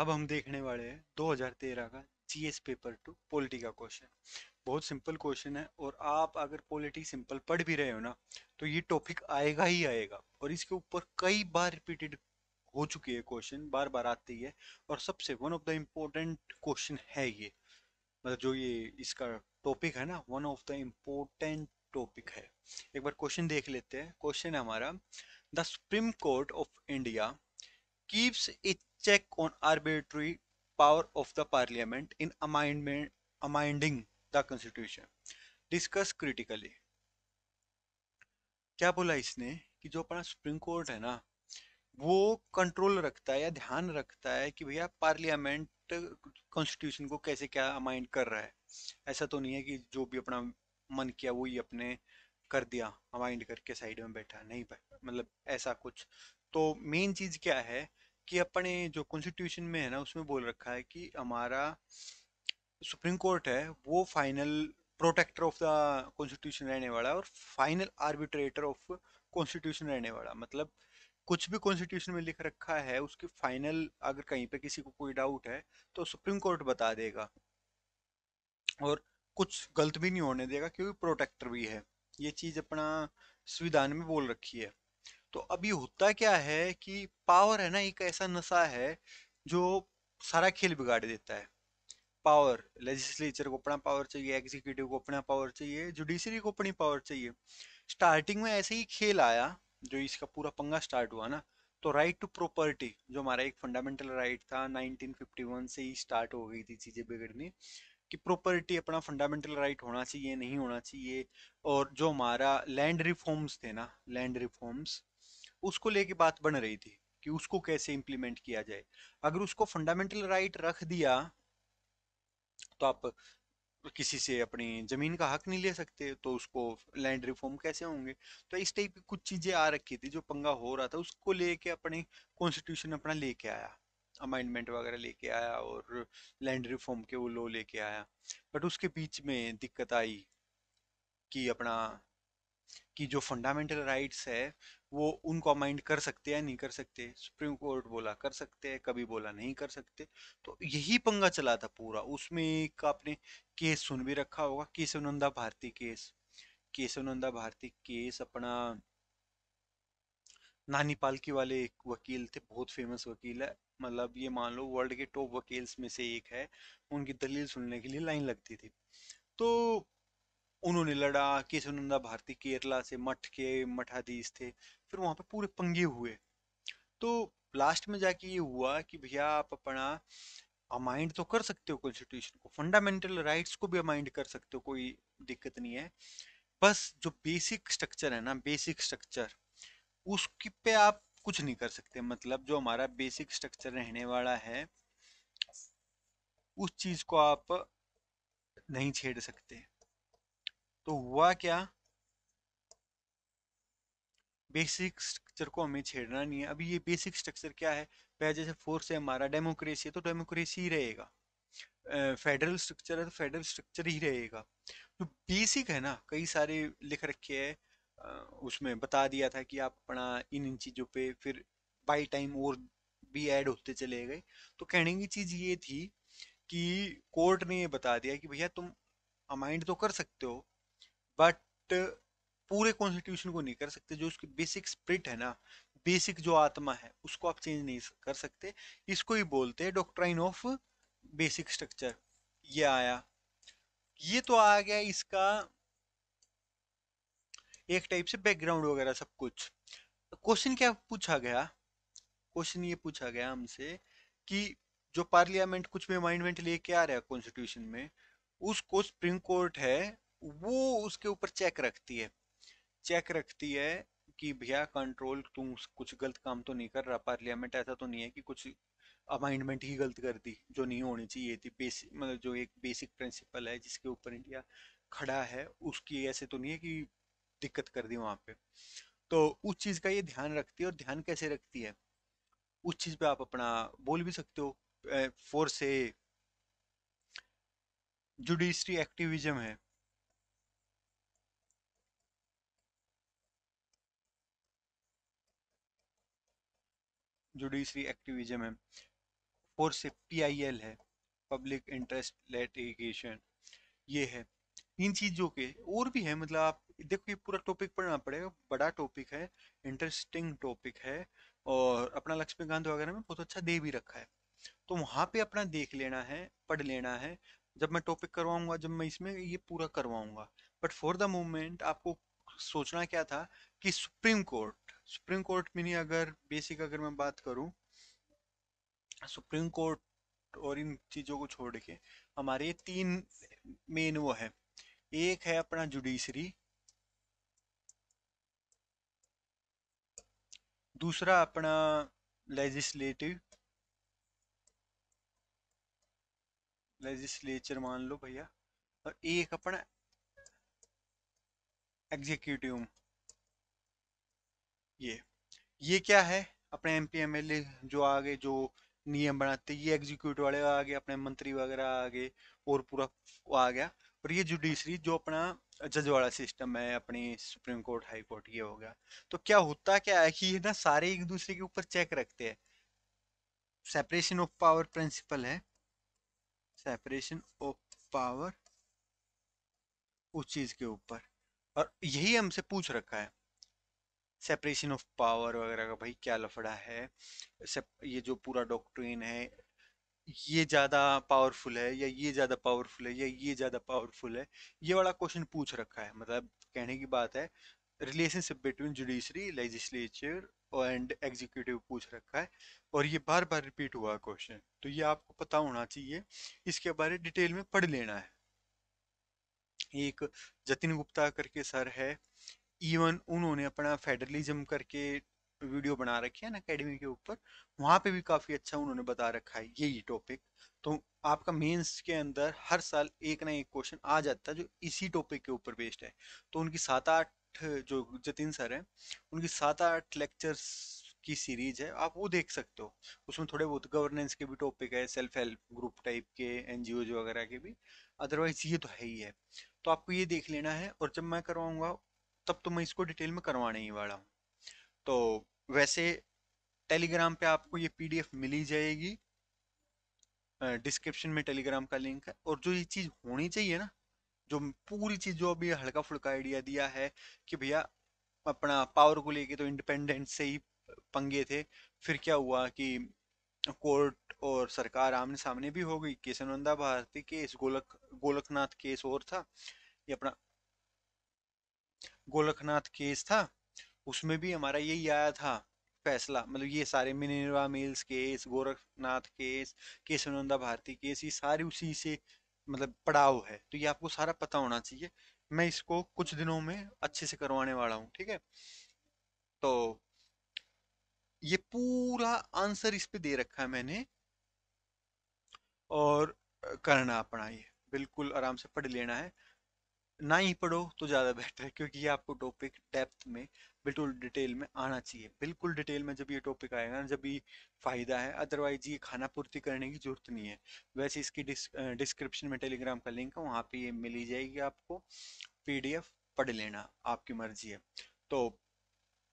अब हम देखने वाले हैं 2013 का जीएस पेपर टू पॉलिटी का क्वेश्चन बहुत सिंपल क्वेश्चन है और आप अगर पॉलिटी सिंपल पढ़ भी रहे हो ना तो ये टॉपिक आएगा ही आएगा और इसके ऊपर कई बार रिपीटेड हो चुकी है क्वेश्चन बार बार आती है और सबसे one of the important question है ये मतलब जो ये इसका टॉपिक है ना one of the important topic है एक बार क्वेश्चन देख लेते हैं क्वेश्चन है हमारा the supreme court of India keeps it check on arbitrary power of the parliament in amendment, amending the constitution discuss critically क्या बोला इसने कि जो अपना सुप्रीम कोर्ट है ना वो कंट्रोल रखता है या ध्यान रखता है कि भैया पार्लियामेंट कॉन्स्टिट्यूशन को कैसे क्या अमाइंड कर रहा है ऐसा तो नहीं है कि जो भी अपना मन किया वो ही अपने कर दिया अमाइंड करके साइड में बैठा नहीं मतलब ऐसा कुछ तो मेन चीज क्या है कि अपने जो कॉन्स्टिट्यूशन में है ना उसमें बोल रखा है कि हमारा सुप्रीम कोर्ट है वो final protector of the constitution रहने वाला है और फाइनल आर्बिट्रेटर ऑफ कॉन्स्टिट्यूशन रहने वाला मतलब कुछ भी कॉन्स्टिट्यूशन में लिख रखा है उसकी फाइनल अगर कहीं पे किसी को कोई डाउट है तो सुप्रीम कोर्ट बता देगा और कुछ गलत भी नहीं होने देगा क्योंकि प्रोटेक्टर भी है ये चीज अपना संविधान में बोल रखी है तो अभी होता क्या है कि पावर है ना एक ऐसा नशा है जो सारा खेल बिगाड़ देता है पावर लेजिस्लेचर को अपना पावर चाहिए एग्जीक्यूटिव को अपना पावर चाहिए जुडिशरी को अपनी पावर चाहिए स्टार्टिंग में ऐसे ही खेल आया जो इसका पूरा पंगा स्टार्ट हुआ ना तो राइट टू प्रॉपर्टी जो हमारा एक फंडामेंटल राइट right था 1951 से ही स्टार्ट हो गई थी चीज़ें बिगड़नी कि प्रॉपर्टी अपना फंडामेंटल राइट right होना चाहिए नहीं होना चाहिए और जो हमारा लैंड रिफॉर्म्स थे ना लैंड रिफॉर्म्स उसको लेके बात बन रही थी कि उसको कैसे इंप्लीमेंट किया जाए अगर उसको फंडामेंटल राइट रख दिया तो आप किसी से अपनी जमीन का हक नहीं ले सकते तो उसको लैंड रिफॉर्म कैसे होंगे तो इस टाइप की कुछ चीजें आ रखी थी जो पंगा हो रहा था उसको लेके अपने कॉन्स्टिट्यूशन अपना लेके आया अमाइंडमेंट वगैरह लेके आया और लैंड रिफॉर्म के वो लो लेके आया बट उसके बीच में दिक्कत आई कि अपना कि जो फंडामेंटल राइट्स है वो उनको माइंड कर सकते हैं नहीं कर सकते सुप्रीम कोर्ट बोला कर सकते हैं कभी बोला नहीं कर सकते तो यही पंगा चला था पूरा उसमें एक आपने केस सुन भी रखा होगा केशवनंदा भारती केस केशवनंदा भारती केस अपना नानी पालकी वाले एक वकील थे बहुत फेमस वकील है मतलब ये मान लो वर्ल्ड के टॉप वकील्स में से एक है उनकी दलील सुनने के लिए लाइन लगती थी तो उन्होंने लड़ा नंदा भारती केरला से मठ के मठाधीश थे फिर वहाँ पे पूरे पंगे हुए तो लास्ट में जाके ये हुआ कि भैया आप अपना अमाइंड तो कर सकते हो कॉन्स्टिट्यूशन को फंडामेंटल राइट्स को भी अमाइंड कर सकते हो कोई दिक्कत नहीं है बस जो बेसिक स्ट्रक्चर है ना बेसिक स्ट्रक्चर उसकी पे आप कुछ नहीं कर सकते मतलब जो हमारा बेसिक स्ट्रक्चर रहने वाला है उस चीज को आप नहीं छेड़ सकते तो हुआ क्या बेसिक स्ट्रक्चर को हमें छेड़ना नहीं है अभी ये बेसिक स्ट्रक्चर क्या है पहले जैसे फोर्स है हमारा डेमोक्रेसी है तो डेमोक्रेसी ही रहेगा फेडरल स्ट्रक्चर है तो फेडरल स्ट्रक्चर ही रहेगा तो बेसिक है ना कई सारे लिख रखे है उसमें बता दिया था कि आप अपना इन इन चीज़ों पे फिर बाई टाइम और भी ऐड होते चले गए तो कहने की चीज़ ये थी कि कोर्ट ने ये बता दिया कि भैया तुम अमाइंड तो कर सकते हो बट पूरे कॉन्स्टिट्यूशन को नहीं कर सकते जो उसकी बेसिक स्प्रिट है ना बेसिक जो आत्मा है उसको आप चेंज नहीं कर सकते इसको ही बोलते हैं डॉक्ट्राइन ऑफ बेसिक स्ट्रक्चर ये आया ये तो आ गया इसका एक टाइप से बैकग्राउंड वगैरह सब कुछ क्वेश्चन क्या पूछा गया क्वेश्चन ये पूछा गया हमसे कि जो पार्लियामेंट कुछ भी अमाइंडमेंट लेके आ रहा है कॉन्स्टिट्यूशन में उसको सुप्रीम कोर्ट है वो उसके ऊपर चेक रखती है चेक रखती है कि भैया कंट्रोल तू कुछ गलत काम तो नहीं कर रहा पार्लियामेंट ऐसा तो नहीं है कि कुछ अमाइंडमेंट ही गलत कर दी जो नहीं होनी चाहिए थी बेसिक मतलब जो एक बेसिक प्रिंसिपल है जिसके ऊपर इंडिया खड़ा है उसकी ऐसे तो नहीं है कि दिक्कत कर दी वहाँ पे तो उस चीज़ का ये ध्यान रखती है और ध्यान कैसे रखती है उस चीज़ पे आप अपना बोल भी सकते हो फोर से जुडिशरी एक्टिविज्म है जुडिशरी एक्टिविज्म है फोर से पीआईएल है पब्लिक इंटरेस्ट लेटिगेशन ये है इन चीज़ों के और भी है मतलब आप देखो ये पूरा टॉपिक पढ़ना पड़ेगा बड़ा टॉपिक है इंटरेस्टिंग टॉपिक है और अपना लक्ष्मीकांत वगैरह में बहुत अच्छा दे भी रखा है तो वहाँ पे अपना देख लेना है पढ़ लेना है जब मैं टॉपिक करवाऊंगा जब मैं इसमें ये पूरा करवाऊंगा बट फॉर द मोमेंट आपको सोचना क्या था कि सुप्रीम कोर्ट सुप्रीम कोर्ट में नहीं अगर बेसिक अगर मैं बात करूं सुप्रीम कोर्ट और इन चीज़ों को छोड़ के हमारे तीन मेन वो है एक है अपना जुडिशरी दूसरा अपना लेजिस्लेटिव लेजिस्लेचर मान लो भैया और एक अपना एग्जीक्यूटिव ये ये क्या है अपने एम पी एम एल जो आगे जो नियम बनाते ये एग्जीक्यूटिव वाले आ गए अपने मंत्री वगैरह आ गए और पूरा आ गया और ये जुडिशरी जो अपना जज वाला सिस्टम है अपनी सुप्रीम कोर्ट हाई कोर्ट ये हो गया तो क्या होता क्या है कि ये ना सारे एक दूसरे के ऊपर चेक रखते हैं सेपरेशन ऑफ पावर प्रिंसिपल है सेपरेशन ऑफ पावर उस चीज के ऊपर और यही हमसे पूछ रखा है सेपरेशन ऑफ पावर वगैरह का भाई क्या लफड़ा है ये जो पूरा डॉक्ट्रिन है ये ज़्यादा पावरफुल है या ये ज़्यादा पावरफुल है या ये ज़्यादा पावरफुल है ये वाला क्वेश्चन पूछ रखा है मतलब कहने की बात है relationship between judiciary legislature and executive पूछ रखा है और ये बार बार रिपीट हुआ क्वेश्चन तो ये आपको पता होना चाहिए इसके बारे डिटेल में पढ़ लेना है एक जतिन गुप्ता करके सर है इवन उन्होंने अपना फेडरलिज्म करके वीडियो बना रखी है ना अकेडमी के ऊपर वहाँ पे भी काफ़ी अच्छा उन्होंने बता रखा है यही टॉपिक तो आपका मेंस के अंदर हर साल एक ना एक क्वेश्चन आ जाता है जो इसी टॉपिक के ऊपर बेस्ड है तो उनकी सात आठ जो जतिन सर हैं उनकी सात आठ लेक्चर्स की सीरीज है आप वो देख सकते हो उसमें थोड़े बहुत गवर्नेंस के भी टॉपिक है सेल्फ हेल्प ग्रुप टाइप के एन वगैरह के भी अदरवाइज ये तो है ही है तो आपको ये देख लेना है और जब मैं करवाऊंगा तब तो मैं इसको डिटेल में करवाने ही वाला हूँ तो वैसे टेलीग्राम पे आपको ये पीडीएफ मिली जाएगी डिस्क्रिप्शन में टेलीग्राम का लिंक है और जो ये चीज़ होनी चाहिए ना जो पूरी चीज़ जो अभी हल्का फुल्का आइडिया दिया है कि भैया अपना पावर को लेके तो इंडिपेंडेंट से ही पंगे थे फिर क्या हुआ कि कोर्ट और सरकार आमने सामने भी हो गई नंदा भारती केस गोलक गोलकनाथ केस और था ये अपना गोलकनाथ केस था उसमें भी हमारा यही आया था फैसला मतलब ये सारे Minerva Mills case Gorakhnath case Nanda Bharati case ये सारे उसी से मतलब पड़ाव है तो ये आपको सारा पता होना चाहिए मैं इसको कुछ दिनों में अच्छे से करवाने वाला हूँ ठीक है तो ये पूरा आंसर इस पे दे रखा है मैंने और करना अपना ये बिल्कुल आराम से पढ़ लेना है ना ही पढ़ो तो ज़्यादा बेहतर है क्योंकि ये आपको टॉपिक डेप्थ में बिल्कुल डिटेल में आना चाहिए बिल्कुल डिटेल में जब ये टॉपिक आएगा ना जब ये फ़ायदा है अदरवाइज ये खाना पूर्ति करने की ज़रूरत नहीं है वैसे इसकी डिस्क्रिप्शन में टेलीग्राम का लिंक है वहां पर ये मिली जाएगी आपको पी पढ़ लेना आपकी मर्जी है तो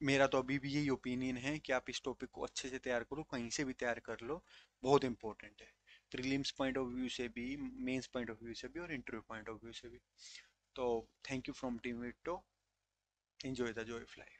मेरा तो अभी भी यही ओपिनियन है कि आप इस टॉपिक को अच्छे से तैयार करो कहीं से भी तैयार कर लो बहुत इंपॉर्टेंट है प्रीलिम्स पॉइंट ऑफ व्यू से भी मेंस पॉइंट ऑफ व्यू से भी और इंटरव्यू पॉइंट ऑफ व्यू से भी तो थैंक यू फ्रॉम टीम विट्टो enjoy the joy of life